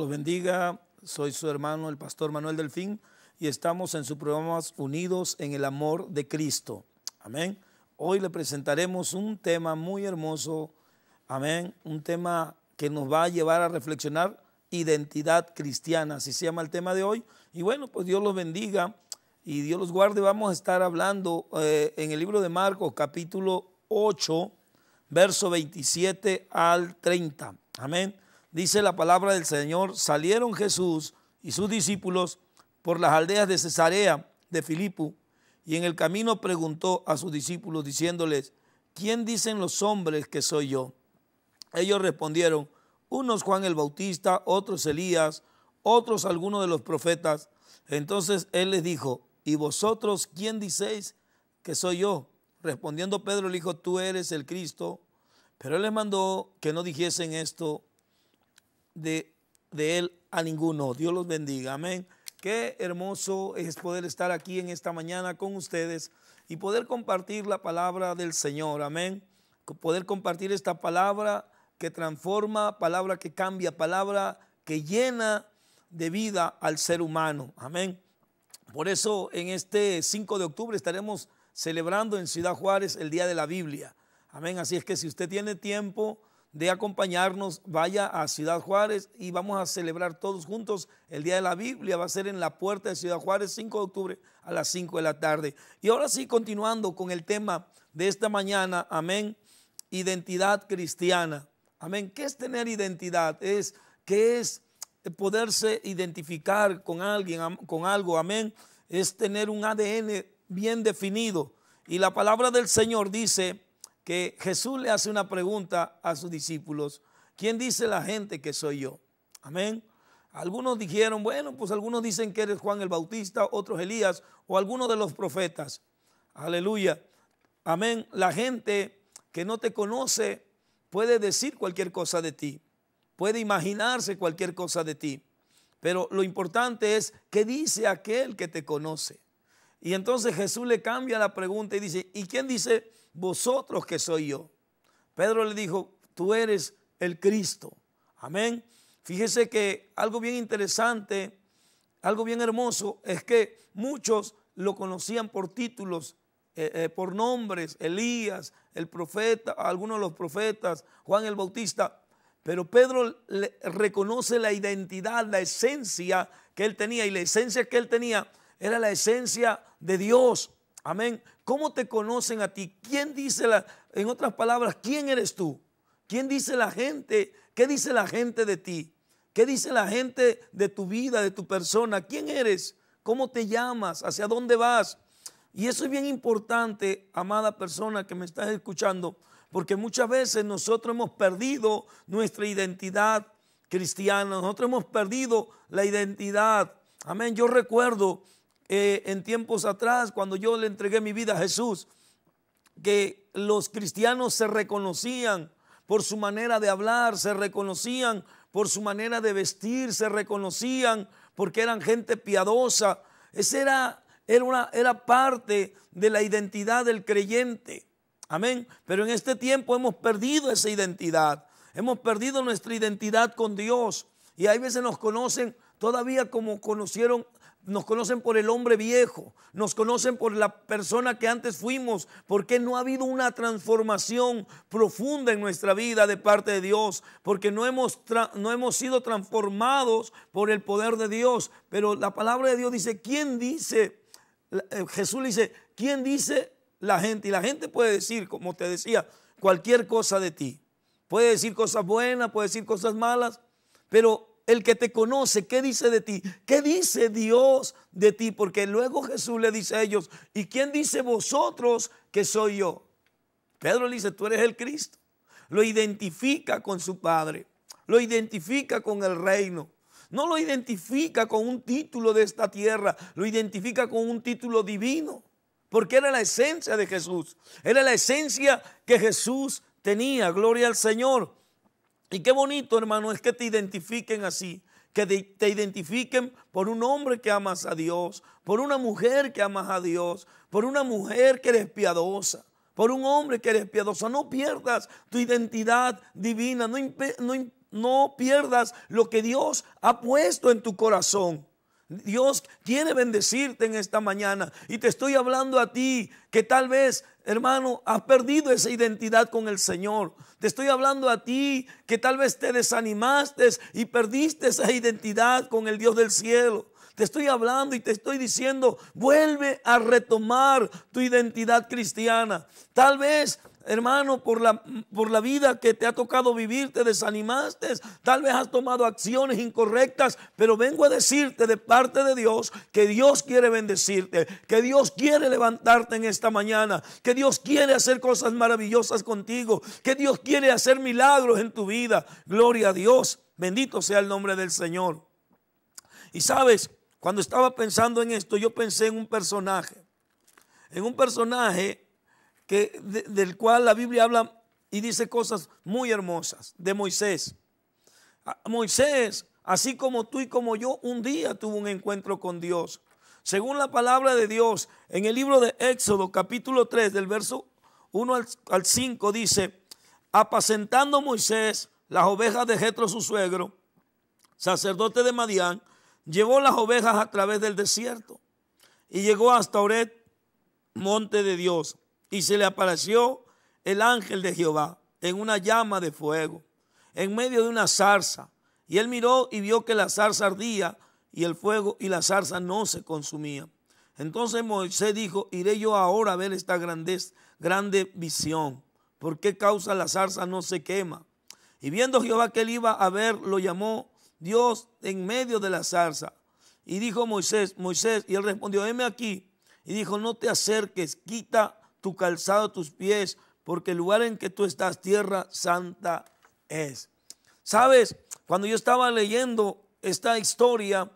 los bendiga. Soy su hermano, el pastor Manuel Delfín, y estamos en su programa Unidos en el Amor de Cristo. Amén. Hoy le presentaremos un tema muy hermoso. Amén. Un tema que nos va a llevar a reflexionar identidad cristiana. Así se llama el tema de hoy. Y bueno, pues Dios los bendiga y Dios los guarde. Vamos a estar hablando eh, en el libro de Marcos capítulo 8, verso 27 al 30. Amén dice la palabra del Señor, salieron Jesús y sus discípulos por las aldeas de Cesarea de Filipo, y en el camino preguntó a sus discípulos diciéndoles, ¿quién dicen los hombres que soy yo? Ellos respondieron, unos Juan el Bautista, otros Elías, otros algunos de los profetas. Entonces él les dijo, ¿y vosotros quién diceis que soy yo? Respondiendo Pedro le dijo, tú eres el Cristo. Pero él les mandó que no dijesen esto de, de Él a ninguno. Dios los bendiga. Amén. Qué hermoso es poder estar aquí en esta mañana con ustedes y poder compartir la palabra del Señor. Amén. Poder compartir esta palabra que transforma, palabra que cambia, palabra que llena de vida al ser humano. Amén. Por eso en este 5 de octubre estaremos celebrando en Ciudad Juárez el Día de la Biblia. Amén. Así es que si usted tiene tiempo, de acompañarnos, vaya a Ciudad Juárez y vamos a celebrar todos juntos el Día de la Biblia. Va a ser en la puerta de Ciudad Juárez, 5 de octubre a las 5 de la tarde. Y ahora sí, continuando con el tema de esta mañana, amén, identidad cristiana. Amén, ¿qué es tener identidad? Es, que es poderse identificar con alguien, con algo? Amén, es tener un ADN bien definido. Y la palabra del Señor dice, que Jesús le hace una pregunta a sus discípulos, ¿quién dice la gente que soy yo? Amén. Algunos dijeron, bueno, pues algunos dicen que eres Juan el Bautista, otros Elías o alguno de los profetas. Aleluya. Amén. La gente que no te conoce puede decir cualquier cosa de ti, puede imaginarse cualquier cosa de ti, pero lo importante es qué dice aquel que te conoce. Y entonces Jesús le cambia la pregunta y dice, ¿y quién dice vosotros que soy yo. Pedro le dijo, tú eres el Cristo. Amén. Fíjese que algo bien interesante, algo bien hermoso, es que muchos lo conocían por títulos, eh, eh, por nombres, Elías, el profeta, algunos de los profetas, Juan el Bautista, pero Pedro le reconoce la identidad, la esencia que él tenía, y la esencia que él tenía era la esencia de Dios, Amén. ¿Cómo te conocen a ti? ¿Quién dice la, en otras palabras, quién eres tú? ¿Quién dice la gente? ¿Qué dice la gente de ti? ¿Qué dice la gente de tu vida, de tu persona? ¿Quién eres? ¿Cómo te llamas? ¿Hacia dónde vas? Y eso es bien importante, amada persona que me estás escuchando, porque muchas veces nosotros hemos perdido nuestra identidad cristiana, nosotros hemos perdido la identidad. Amén. Yo recuerdo eh, en tiempos atrás, cuando yo le entregué mi vida a Jesús, que los cristianos se reconocían por su manera de hablar, se reconocían por su manera de vestir, se reconocían porque eran gente piadosa. Esa era, era, una, era parte de la identidad del creyente. Amén. Pero en este tiempo hemos perdido esa identidad. Hemos perdido nuestra identidad con Dios. Y hay veces nos conocen todavía como conocieron nos conocen por el hombre viejo, nos conocen por la persona que antes fuimos, porque no ha habido una transformación profunda en nuestra vida de parte de Dios, porque no hemos, no hemos sido transformados por el poder de Dios. Pero la palabra de Dios dice, ¿quién dice? Eh, Jesús dice, ¿quién dice la gente? Y la gente puede decir, como te decía, cualquier cosa de ti. Puede decir cosas buenas, puede decir cosas malas, pero el que te conoce, ¿qué dice de ti? ¿Qué dice Dios de ti? Porque luego Jesús le dice a ellos, ¿y quién dice vosotros que soy yo? Pedro le dice, tú eres el Cristo. Lo identifica con su Padre, lo identifica con el reino. No lo identifica con un título de esta tierra, lo identifica con un título divino, porque era la esencia de Jesús, era la esencia que Jesús tenía, gloria al Señor. Y qué bonito, hermano, es que te identifiquen así, que te identifiquen por un hombre que amas a Dios, por una mujer que amas a Dios, por una mujer que eres piadosa, por un hombre que eres piadosa. No pierdas tu identidad divina, no, no, no pierdas lo que Dios ha puesto en tu corazón. Dios quiere bendecirte en esta mañana y te estoy hablando a ti que tal vez Hermano, has perdido esa identidad con el Señor. Te estoy hablando a ti que tal vez te desanimaste y perdiste esa identidad con el Dios del cielo. Te estoy hablando y te estoy diciendo, vuelve a retomar tu identidad cristiana. Tal vez hermano, por la, por la vida que te ha tocado vivir, te desanimaste, tal vez has tomado acciones incorrectas, pero vengo a decirte de parte de Dios que Dios quiere bendecirte, que Dios quiere levantarte en esta mañana, que Dios quiere hacer cosas maravillosas contigo, que Dios quiere hacer milagros en tu vida. Gloria a Dios, bendito sea el nombre del Señor. Y sabes, cuando estaba pensando en esto, yo pensé en un personaje, en un personaje del cual la Biblia habla y dice cosas muy hermosas de Moisés. Ah, Moisés, así como tú y como yo, un día tuvo un encuentro con Dios. Según la palabra de Dios, en el libro de Éxodo capítulo 3 del verso 1 al 5 dice, apacentando Moisés las ovejas de Jetro su suegro, sacerdote de Madián, llevó las ovejas a través del desierto y llegó hasta Oret, monte de Dios. Y se le apareció el ángel de Jehová en una llama de fuego, en medio de una zarza. Y él miró y vio que la zarza ardía y el fuego y la zarza no se consumía. Entonces Moisés dijo, iré yo ahora a ver esta grandez, grande visión. ¿Por qué causa la zarza no se quema? Y viendo Jehová que él iba a ver, lo llamó Dios en medio de la zarza. Y dijo Moisés, Moisés, y él respondió, heme aquí. Y dijo, no te acerques, quita tu calzado tus pies, porque el lugar en que tú estás, tierra santa es. Sabes, cuando yo estaba leyendo esta historia,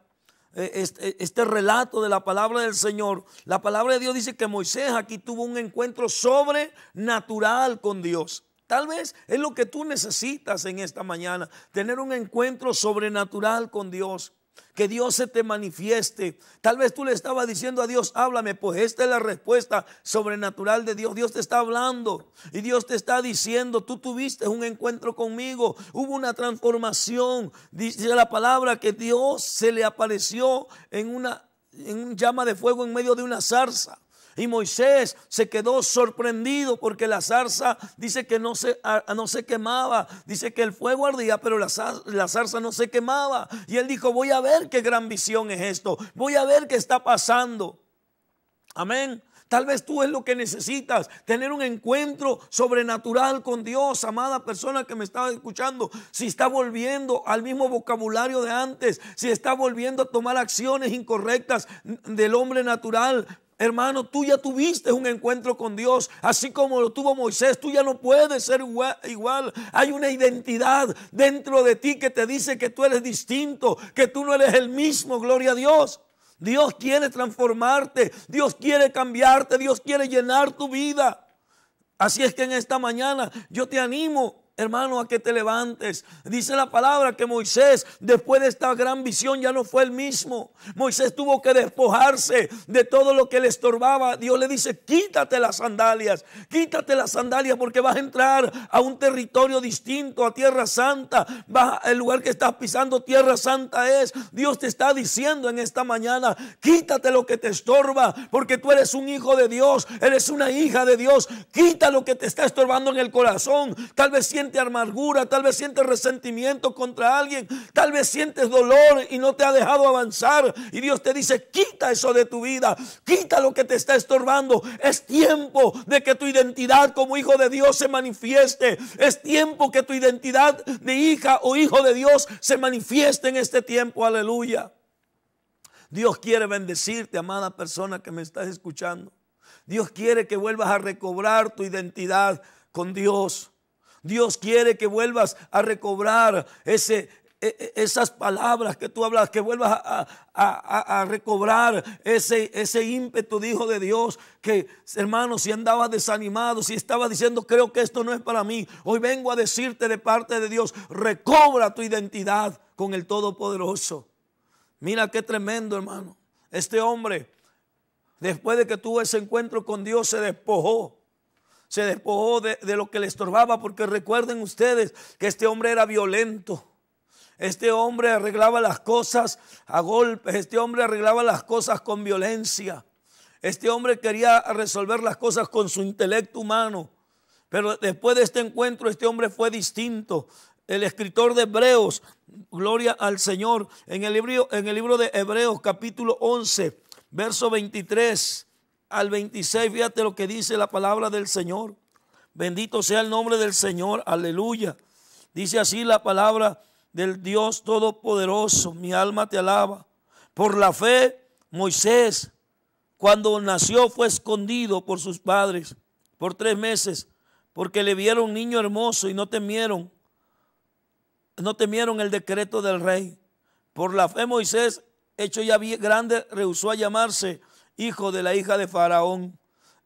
eh, eh, este, relato de la palabra del Señor, la palabra de Dios dice que Moisés aquí tuvo un encuentro sobrenatural con Dios. Tal vez es lo que tú necesitas en esta mañana, tener un encuentro sobrenatural con Dios que Dios se te manifieste. Tal vez tú le estabas diciendo a Dios, háblame, pues esta es la respuesta sobrenatural de Dios. Dios te está hablando y Dios te está diciendo, tú tuviste un encuentro conmigo, hubo una transformación. Dice la palabra que Dios se le apareció en una en un llama de fuego en medio de una zarza. Y Moisés se quedó sorprendido porque la zarza dice que no se, ah, no se quemaba, dice que el fuego ardía, pero la la zarza no se quemaba. Y él dijo, voy a ver qué gran visión es esto, voy a ver qué está pasando. Amén. Tal vez tú es lo que necesitas, tener un encuentro sobrenatural con Dios, amada persona que me estaba escuchando. Si está volviendo al mismo vocabulario de antes, si está volviendo a tomar acciones incorrectas del hombre natural, Hermano, tú ya tuviste un encuentro con Dios, así como lo tuvo Moisés, tú ya no puedes ser igual, Hay una identidad dentro de ti que te dice que tú eres distinto, que tú no eres el mismo, gloria a Dios. Dios quiere transformarte, Dios quiere cambiarte, Dios quiere llenar tu vida. Así es que en esta mañana yo te animo Hermano, a que te levantes. Dice la palabra que Moisés, después de esta gran visión, ya no fue el mismo. Moisés tuvo que despojarse de todo lo que le estorbaba. Dios le dice, quítate las sandalias, quítate las sandalias porque vas a entrar a un territorio distinto, a tierra santa. el lugar que estás pisando, tierra santa es. Dios te está diciendo en esta mañana, quítate lo que te estorba porque tú eres un hijo de Dios, eres una hija de Dios. Quita lo que te está estorbando en el corazón. Tal vez siente amargura, tal vez sientes resentimiento contra alguien, tal vez sientes dolor y no te ha dejado avanzar. Y Dios te dice, quita eso de tu vida, quita lo que te está estorbando. Es tiempo de que tu identidad como hijo de Dios se manifieste. Es tiempo que tu identidad de hija o hijo de Dios se manifieste en este tiempo. Aleluya. Dios quiere bendecirte, amada persona que me estás escuchando. Dios quiere que vuelvas a recobrar tu identidad con Dios. Dios quiere que vuelvas a recobrar ese, e, e, esas palabras que tú hablas, que vuelvas a, recobrar ese, ese ímpetu dijo hijo de Dios, que hermano, si andaba desanimado, si estaba diciendo, creo que esto no es para mí, hoy vengo a decirte de parte de Dios, recobra tu identidad con el Todopoderoso. Mira qué tremendo, hermano. Este hombre, después de que tuvo ese encuentro con Dios, se despojó se despojó de, lo que le estorbaba, porque recuerden ustedes que este hombre era violento. Este hombre arreglaba las cosas a golpes, este hombre arreglaba las cosas con violencia. Este hombre quería resolver las cosas con su intelecto humano. Pero después de este encuentro este hombre fue distinto. El escritor de Hebreos, gloria al Señor, en el libro, en el libro de Hebreos capítulo 11, verso 23, al 26, fíjate lo que dice la palabra del Señor. Bendito sea el nombre del Señor, aleluya. Dice así la palabra del Dios Todopoderoso, mi alma te alaba. Por la fe, Moisés, cuando nació, fue escondido por sus padres por tres meses, porque le vieron un niño hermoso y no temieron, no temieron el decreto del rey. Por la fe, Moisés, hecho ya grande, rehusó a llamarse hijo de la hija de Faraón,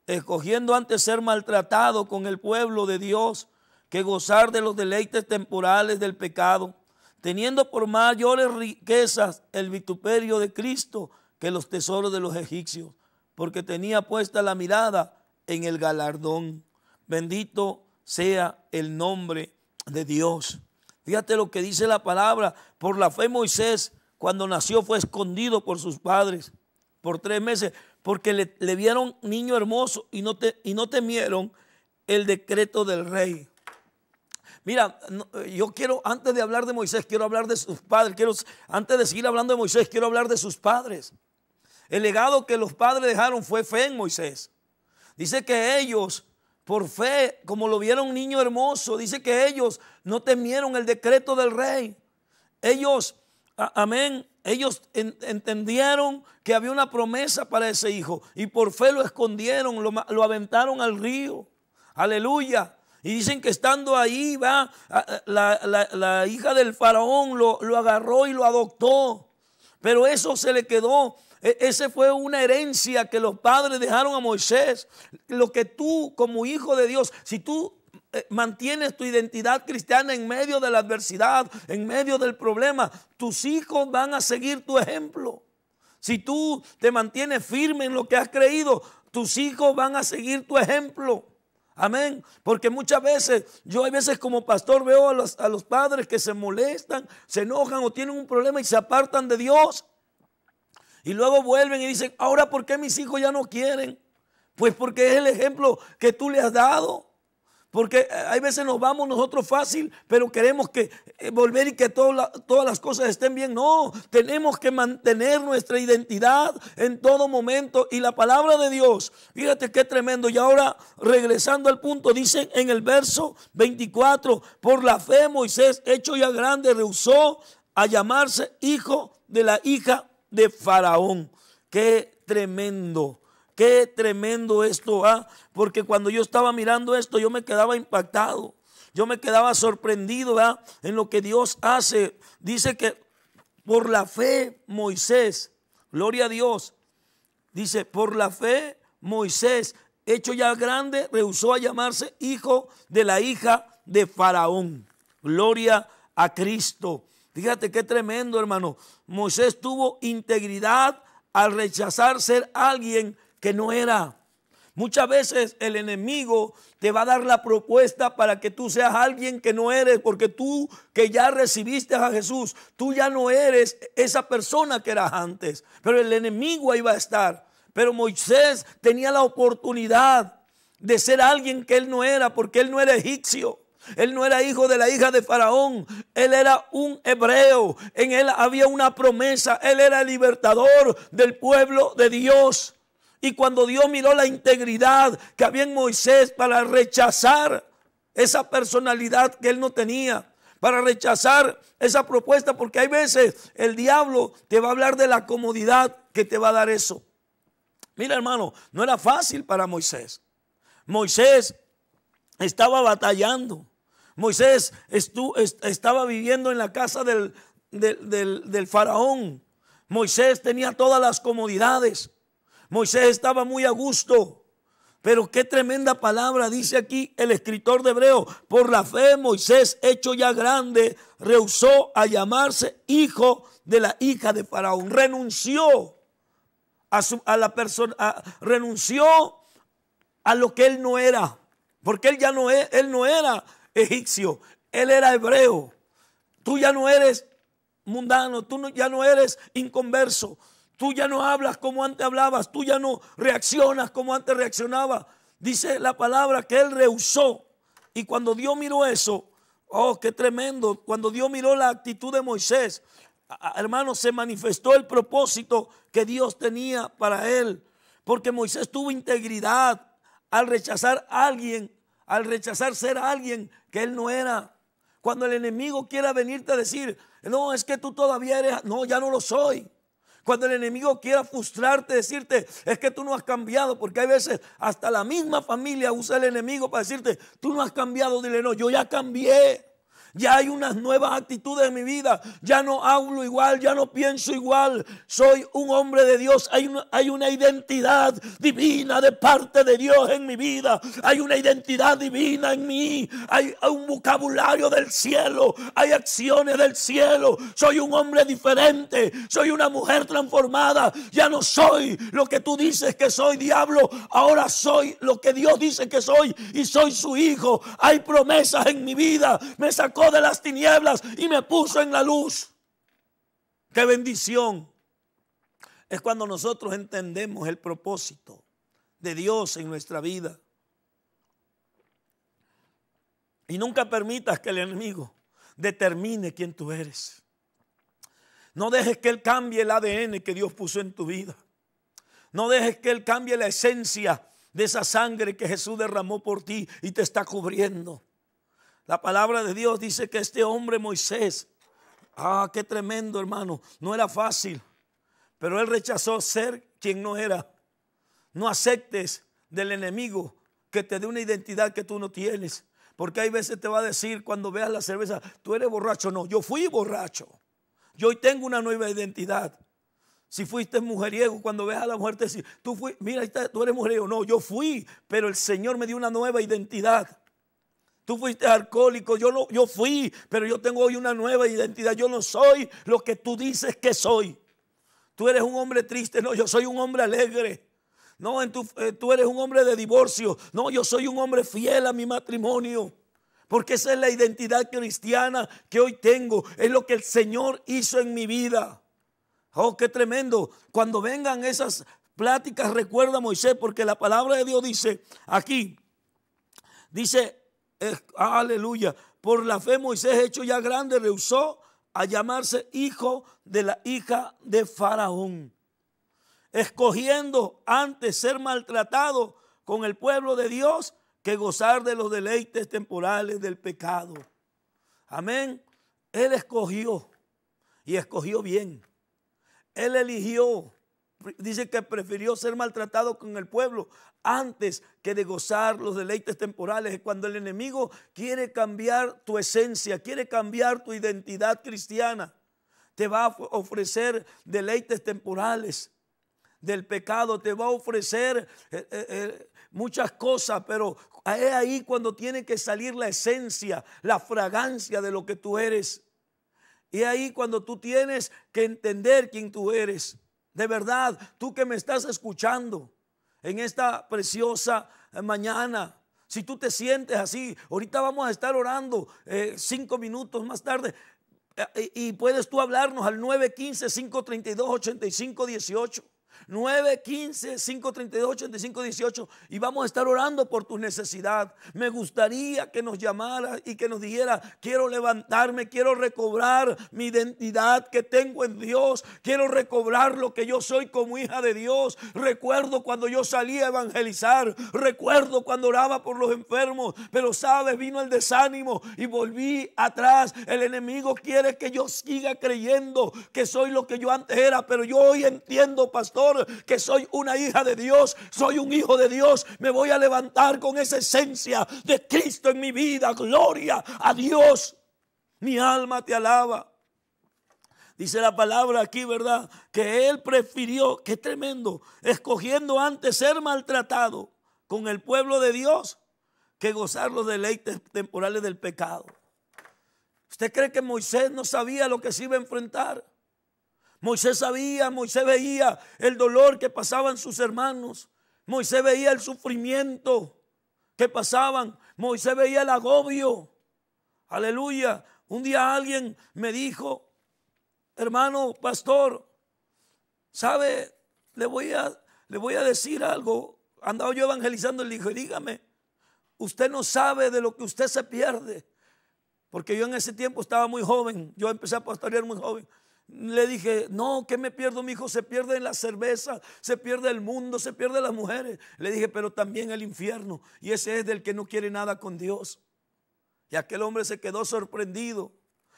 escogiendo antes ser maltratado con el pueblo de Dios que gozar de los deleites temporales del pecado, teniendo por mayores riquezas el vituperio de Cristo que los tesoros de los egipcios, porque tenía puesta la mirada en el galardón. Bendito sea el nombre de Dios. Fíjate lo que dice la palabra, por la fe Moisés, cuando nació, fue escondido por sus padres por tres meses, porque le, vieron niño hermoso y no, te, y no temieron el decreto del rey. Mira, eh, yo quiero, antes de hablar de Moisés, quiero hablar de sus padres. Quiero, antes de seguir hablando de Moisés, quiero hablar de sus padres. El legado que los padres dejaron fue fe en Moisés. Dice que ellos, por fe, como lo vieron niño hermoso, dice que ellos no temieron el decreto del rey. Ellos amén, ellos entendieron que había una promesa para ese hijo y por fe lo escondieron, lo, aventaron al río. Aleluya. Y dicen que estando ahí va la, hija del faraón lo, lo, agarró y lo adoptó. Pero eso se le quedó. E, Esa fue una herencia que los padres dejaron a Moisés. Lo que tú como hijo de Dios, si tú eh, mantienes tu identidad cristiana en medio de la adversidad, en medio del problema, tus hijos van a seguir tu ejemplo. Si tú te mantienes firme en lo que has creído, tus hijos van a seguir tu ejemplo. Amén. Porque muchas veces, yo a veces como pastor veo a los, a los padres que se molestan, se enojan o tienen un problema y se apartan de Dios. Y luego vuelven y dicen, ahora, ¿por qué mis hijos ya no quieren? Pues porque es el ejemplo que tú le has dado. Porque eh, hay veces nos vamos nosotros fácil, pero queremos que eh, volver y que todas las cosas estén bien. No, tenemos que mantener nuestra identidad en todo momento y la palabra de Dios. Fíjate qué tremendo. Y ahora, regresando al punto, dice en el verso 24, por la fe Moisés, hecho ya grande, rehusó a llamarse hijo de la hija de Faraón. Qué tremendo. Qué tremendo esto, Porque cuando yo estaba mirando esto, yo me quedaba impactado. Yo me quedaba sorprendido, En lo que Dios hace. Dice que por la fe, Moisés, gloria a Dios. Dice, por la fe, Moisés, hecho ya grande, rehusó a llamarse hijo de la hija de Faraón. Gloria a Cristo. Fíjate qué tremendo, hermano. Moisés tuvo integridad al rechazar ser alguien que no era. Muchas veces el enemigo te va a dar la propuesta para que tú seas alguien que no eres, porque tú que ya recibiste a Jesús, tú ya no eres esa persona que eras antes, pero el enemigo ahí va a estar. Pero Moisés tenía la oportunidad de ser alguien que él no era, porque él no era egipcio. Él no era hijo de la hija de Faraón, él era un hebreo, en él había una promesa, él era el libertador del pueblo de Dios. Y cuando Dios miró la integridad que había en Moisés para rechazar esa personalidad que él no tenía, para rechazar esa propuesta, porque hay veces el diablo te va a hablar de la comodidad que te va a dar eso. Mira hermano, no era fácil para Moisés. Moisés estaba batallando. Moisés estuvo estaba viviendo en la casa del, del faraón. Moisés tenía todas las comodidades. Moisés estaba muy a gusto. Pero qué tremenda palabra dice aquí el escritor de Hebreo. Por la fe Moisés, hecho ya grande, rehusó a llamarse hijo de la hija de Faraón. Renunció a, su, a la persona, renunció a lo que él no era. Porque él ya no, es, él no era egipcio, él era hebreo. Tú ya no eres mundano, tú ya no eres inconverso, Tú ya no hablas como antes hablabas, tú ya no reaccionas como antes reaccionaba, Dice la palabra que él rehusó. Y cuando Dios miró eso, oh, qué tremendo. Cuando Dios miró la actitud de Moisés, hermano, se manifestó el propósito que Dios tenía para él. Porque Moisés tuvo integridad al rechazar a alguien, al rechazar ser alguien que él no era. Cuando el enemigo quiera venirte a decir, no, es que tú todavía eres, no, ya no lo soy. Cuando el enemigo quiera frustrarte, decirte, es que tú no has cambiado, porque hay veces hasta la misma familia usa el enemigo para decirte, tú no has cambiado, dile, no, yo ya cambié. Ya hay unas nuevas actitudes en mi vida. Ya no hablo igual, ya no pienso igual. Soy un hombre de Dios. Hay una, hay una identidad divina de parte de Dios en mi vida. Hay una identidad divina en mí. Hay un vocabulario del cielo. Hay acciones del cielo. Soy un hombre diferente. Soy una mujer transformada. Ya no soy lo que tú dices que soy, diablo. Ahora soy lo que Dios dice que soy y soy su hijo. Hay promesas en mi vida. Me sacó de las tinieblas y me puso en la luz. ¡Qué bendición! Es cuando nosotros entendemos el propósito de Dios en nuestra vida. Y nunca permitas que el enemigo determine quién tú eres. No dejes que Él cambie el ADN que Dios puso en tu vida. No dejes que Él cambie la esencia de esa sangre que Jesús derramó por ti y te está cubriendo. La palabra de Dios dice que este hombre Moisés, ah, qué tremendo hermano, no era fácil, pero él rechazó ser quien no era. No aceptes del enemigo que te dé una identidad que tú no tienes. Porque hay veces te va a decir cuando veas la cerveza, tú eres borracho. No, yo fui borracho. Yo hoy tengo una nueva identidad. Si fuiste mujeriego, cuando veas a la mujer, te tú fuiste, mira, tú eres mujeriego. No, yo fui, pero el Señor me dio una nueva identidad tú fuiste alcohólico, yo, yo fui, pero yo tengo hoy una nueva identidad. Yo no soy lo que tú dices que soy. Tú eres un hombre triste, no, yo soy un hombre alegre. No, en eh, tú eres un hombre de divorcio. No, yo soy un hombre fiel a mi matrimonio. Porque esa es la identidad cristiana que hoy tengo. Es lo que el Señor hizo en mi vida. Oh, qué tremendo. Cuando vengan esas pláticas, recuerda a Moisés, porque la palabra de Dios dice aquí, dice aleluya. Por la fe Moisés, hecho ya grande, rehusó a llamarse hijo de la hija de Faraón, escogiendo antes ser maltratado con el pueblo de Dios que gozar de los deleites temporales del pecado. Amén. Él escogió y escogió bien. Él eligió dice que prefirió ser maltratado con el pueblo antes que de gozar los deleites temporales. Cuando el enemigo quiere cambiar tu esencia, quiere cambiar tu identidad cristiana, te va a ofrecer deleites temporales del pecado, te va a ofrecer eh, eh, eh, muchas cosas, pero es ahí cuando tiene que salir la esencia, la fragancia de lo que tú eres. Y ahí cuando tú tienes que entender quién tú eres. De verdad, tú que me estás escuchando en esta preciosa eh, mañana, si tú te sientes así, ahorita vamos a estar orando eh, cinco minutos más tarde. Eh, y puedes tú hablarnos al 915-532-8518. 9, 15, 5, 85, 18 y vamos a estar orando por tu necesidad. Me gustaría que nos llamara y que nos dijera, quiero levantarme, quiero recobrar mi identidad que tengo en Dios, quiero recobrar lo que yo soy como hija de Dios. Recuerdo cuando yo salí a evangelizar, recuerdo cuando oraba por los enfermos, pero sabes, vino el desánimo y volví atrás. El enemigo quiere que yo siga creyendo que soy lo que yo antes era, pero yo hoy entiendo, pastor que soy una hija de Dios, soy un hijo de Dios, me voy a levantar con esa esencia de Cristo en mi vida. Gloria a Dios. Mi alma te alaba. Dice la palabra aquí, ¿verdad? Que él prefirió, que tremendo, escogiendo antes ser maltratado con el pueblo de Dios que gozar los deleites temporales del pecado. ¿Usted cree que Moisés no sabía lo que se iba a enfrentar? Moisés sabía, Moisés veía el dolor que pasaban sus hermanos. Moisés veía el sufrimiento que pasaban. Moisés veía el agobio. Aleluya. Un día alguien me dijo, hermano pastor, ¿sabe? Le voy a, le voy a decir algo. Andaba yo evangelizando y le dije, dígame, usted no sabe de lo que usted se pierde. Porque yo en ese tiempo estaba muy joven. Yo empecé a pastorear muy joven. Le dije, no, ¿qué me pierdo? Mi hijo se pierde en la cerveza, se pierde el mundo, se pierde las mujeres. Le dije, pero también el infierno. Y ese es del que no quiere nada con Dios. Y aquel hombre se quedó sorprendido.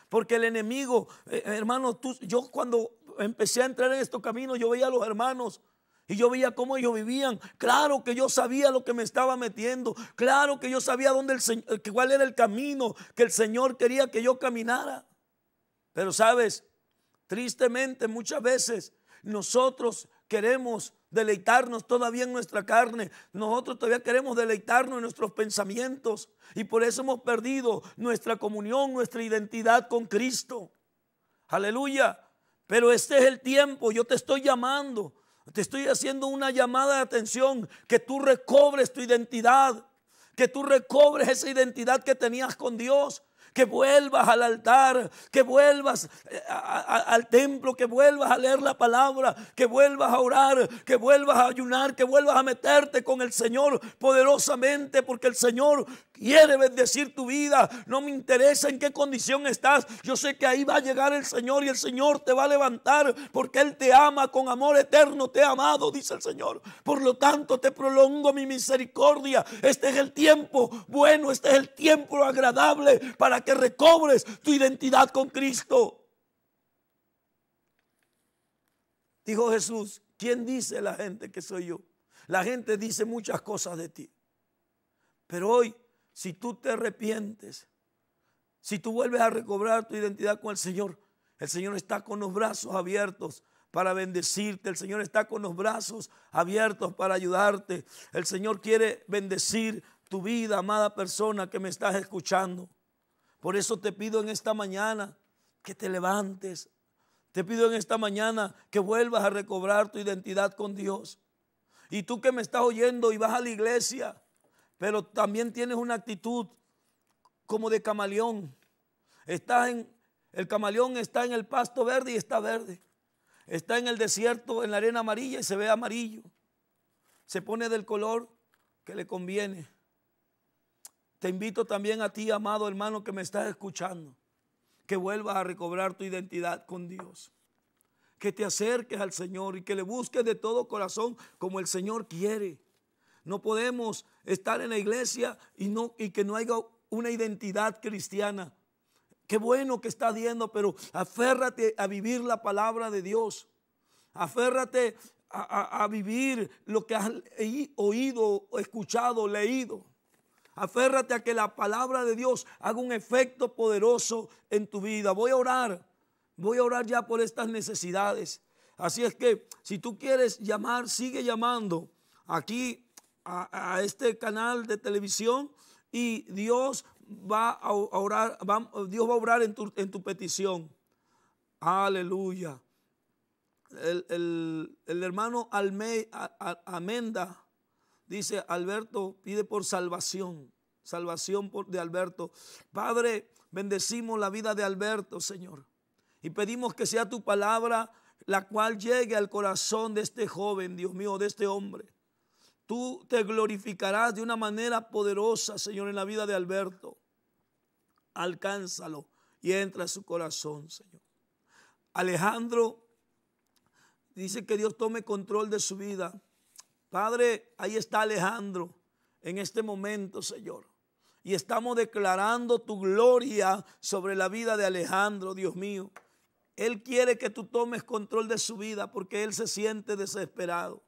Porque el enemigo, eh, hermano, tú, yo cuando empecé a entrar en estos caminos, yo veía a los hermanos. Y yo veía cómo ellos vivían. Claro que yo sabía lo que me estaba metiendo. Claro que yo sabía dónde el cuál era el camino que el Señor quería que yo caminara. Pero sabes, Tristemente muchas veces nosotros queremos deleitarnos todavía en nuestra carne, nosotros todavía queremos deleitarnos en nuestros pensamientos y por eso hemos perdido nuestra comunión, nuestra identidad con Cristo. Aleluya. Pero este es el tiempo, yo te estoy llamando, te estoy haciendo una llamada de atención, que tú recobres tu identidad, que tú recobres esa identidad que tenías con Dios, que vuelvas al altar, que vuelvas eh, al templo, que vuelvas a leer la palabra, que vuelvas a orar, que vuelvas a ayunar, que vuelvas a meterte con el Señor poderosamente, porque el Señor quiere bendecir tu vida. No me interesa en qué condición estás. Yo sé que ahí va a llegar el Señor y el Señor te va a levantar porque Él te ama con amor eterno. Te ha amado, dice el Señor. Por lo tanto, te prolongo mi misericordia. Este es el tiempo bueno, este es el tiempo agradable para que recobres tu identidad con Cristo. Dijo Jesús, ¿quién dice la gente que soy yo? La gente dice muchas cosas de ti. Pero hoy si tú te arrepientes, si tú vuelves a recobrar tu identidad con el Señor, el Señor está con los brazos abiertos para bendecirte. El Señor está con los brazos abiertos para ayudarte. El Señor quiere bendecir tu vida, amada persona que me estás escuchando. Por eso te pido en esta mañana que te levantes. Te pido en esta mañana que vuelvas a recobrar tu identidad con Dios. Y tú que me estás oyendo y vas a la iglesia pero también tienes una actitud como de camaleón. Está en, el camaleón está en el pasto verde y está verde. Está en el desierto, en la arena amarilla y se ve amarillo. Se pone del color que le conviene. Te invito también a ti, amado hermano, que me estás escuchando, que vuelvas a recobrar tu identidad con Dios. Que te acerques al Señor y que le busques de todo corazón como el Señor quiere. No podemos estar en la iglesia y, no, y que no haya una identidad cristiana. Qué bueno que está viendo, pero aférrate a vivir la palabra de Dios. Aférrate a, a vivir lo que has oído, escuchado, leído. Aférrate a que la palabra de Dios haga un efecto poderoso en tu vida. Voy a orar, voy a orar ya por estas necesidades. Así es que si tú quieres llamar, sigue llamando. Aquí a, este canal de televisión y Dios va a orar, Dios va a orar en tu, petición. Aleluya. El, hermano Alme, Amenda dice, Alberto pide por salvación, salvación por, de Alberto. Padre, bendecimos la vida de Alberto, Señor. Y pedimos que sea tu palabra la cual llegue al corazón de este joven, Dios mío, de este hombre. Tú te glorificarás de una manera poderosa, Señor, en la vida de Alberto. Alcánzalo y entra a su corazón, Señor. Alejandro dice que Dios tome control de su vida. Padre, ahí está Alejandro en este momento, Señor. Y estamos declarando tu gloria sobre la vida de Alejandro, Dios mío. Él quiere que tú tomes control de su vida porque él se siente desesperado.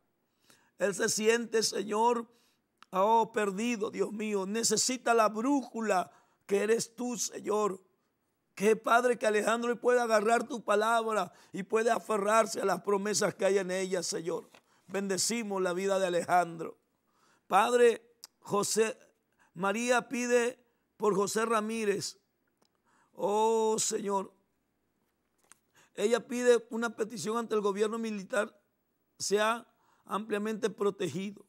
Él se siente, Señor, oh, perdido, Dios mío. Necesita la brújula que eres tú, Señor. Que Padre, que Alejandro pueda agarrar tu palabra y pueda aferrarse a las promesas que hay en ella, Señor. Bendecimos la vida de Alejandro. Padre, José, María pide por José Ramírez. Oh Señor, ella pide una petición ante el gobierno militar, sea ampliamente protegido.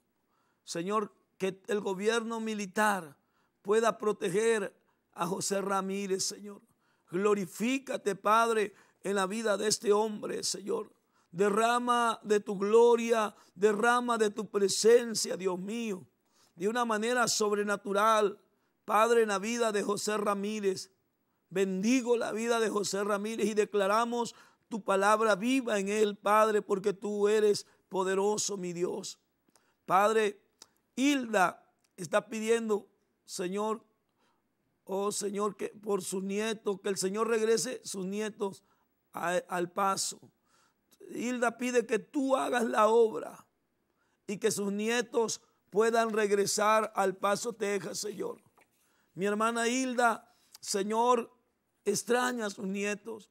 Señor, que el gobierno militar pueda proteger a José Ramírez, Señor. Glorifícate, Padre, en la vida de este hombre, Señor. Derrama de tu gloria, derrama de tu presencia, Dios mío, de una manera sobrenatural, Padre, en la vida de José Ramírez. Bendigo la vida de José Ramírez y declaramos tu palabra viva en él, Padre, porque tú eres poderoso mi Dios. Padre, Hilda está pidiendo, Señor, oh Señor, que por sus nietos, que el Señor regrese sus nietos al paso. Hilda pide que tú hagas la obra y que sus nietos puedan regresar al paso Texas, Señor. Mi hermana Hilda, Señor, extraña a sus nietos.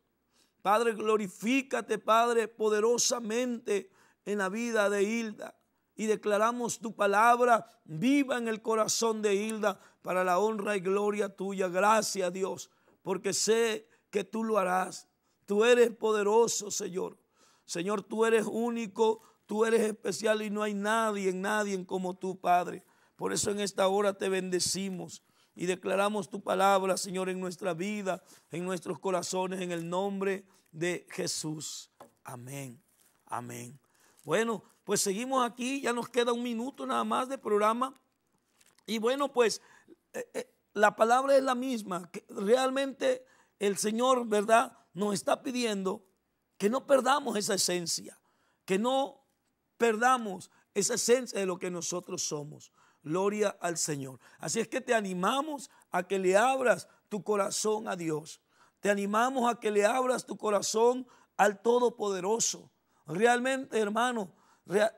Padre, glorifícate, Padre, poderosamente en la vida de Hilda y declaramos tu palabra viva en el corazón de Hilda para la honra y gloria tuya. Gracias Dios, porque sé que tú lo harás. Tú eres poderoso, Señor. Señor, tú eres único, tú eres especial y no hay nadie, En nadie como tú, Padre. Por eso en esta hora te bendecimos y declaramos tu palabra, Señor, en nuestra vida, en nuestros corazones, en el nombre de Jesús. Amén. Amén. Bueno, pues seguimos aquí, ya nos queda un minuto nada más de programa. Y bueno, pues eh, eh, la palabra es la misma. Que realmente el Señor, ¿verdad? Nos está pidiendo que no perdamos esa esencia, que no perdamos esa esencia de lo que nosotros somos. Gloria al Señor. Así es que te animamos a que le abras tu corazón a Dios. Te animamos a que le abras tu corazón al Todopoderoso. Realmente, hermano,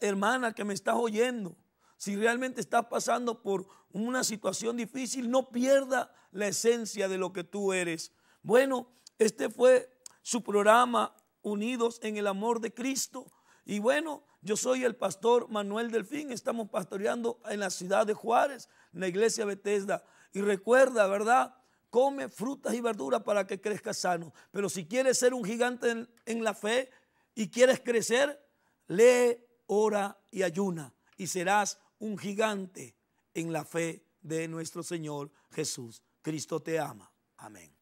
hermana que me estás oyendo, si realmente estás pasando por una situación difícil, no pierda la esencia de lo que tú eres. Bueno, este fue su programa Unidos en el Amor de Cristo. Y bueno, yo soy el pastor Manuel Delfín, estamos pastoreando en la ciudad de Juárez, en la iglesia Bethesda. Y recuerda, ¿verdad? Come frutas y verduras para que crezcas sano. Pero si quieres ser un gigante en, en la fe, y quieres crecer, lee, ora y ayuna y serás un gigante en la fe de nuestro Señor Jesús. Cristo te ama. Amén.